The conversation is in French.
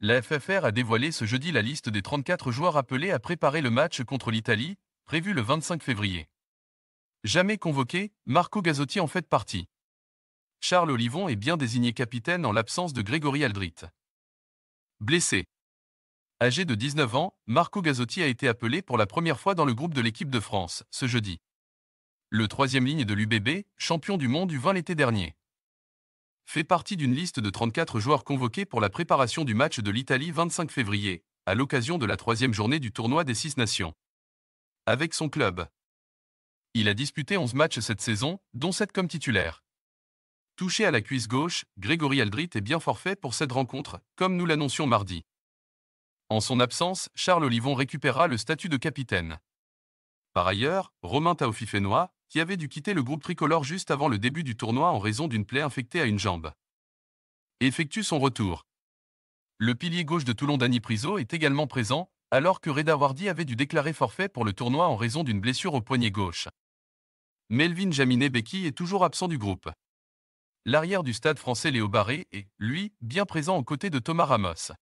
La FFR a dévoilé ce jeudi la liste des 34 joueurs appelés à préparer le match contre l'Italie, prévu le 25 février. Jamais convoqué, Marco Gazzotti en fait partie. Charles Olivon est bien désigné capitaine en l'absence de Grégory Aldrit. Blessé. Âgé de 19 ans, Marco Gazzotti a été appelé pour la première fois dans le groupe de l'équipe de France, ce jeudi. Le troisième ligne de l'UBB, champion du monde du 20 l'été dernier fait partie d'une liste de 34 joueurs convoqués pour la préparation du match de l'Italie 25 février, à l'occasion de la troisième journée du tournoi des Six Nations. Avec son club, il a disputé 11 matchs cette saison, dont 7 comme titulaire. Touché à la cuisse gauche, Grégory Aldrit est bien forfait pour cette rencontre, comme nous l'annoncions mardi. En son absence, Charles Olivon récupéra le statut de capitaine. Par ailleurs, Romain taofi qui avait dû quitter le groupe tricolore juste avant le début du tournoi en raison d'une plaie infectée à une jambe. Effectue son retour. Le pilier gauche de Toulon Dani Priso est également présent, alors que Reda Wardi avait dû déclarer forfait pour le tournoi en raison d'une blessure au poignet gauche. Melvin Jaminet Becky est toujours absent du groupe. L'arrière du stade français Léo Barré est, lui, bien présent aux côtés de Thomas Ramos.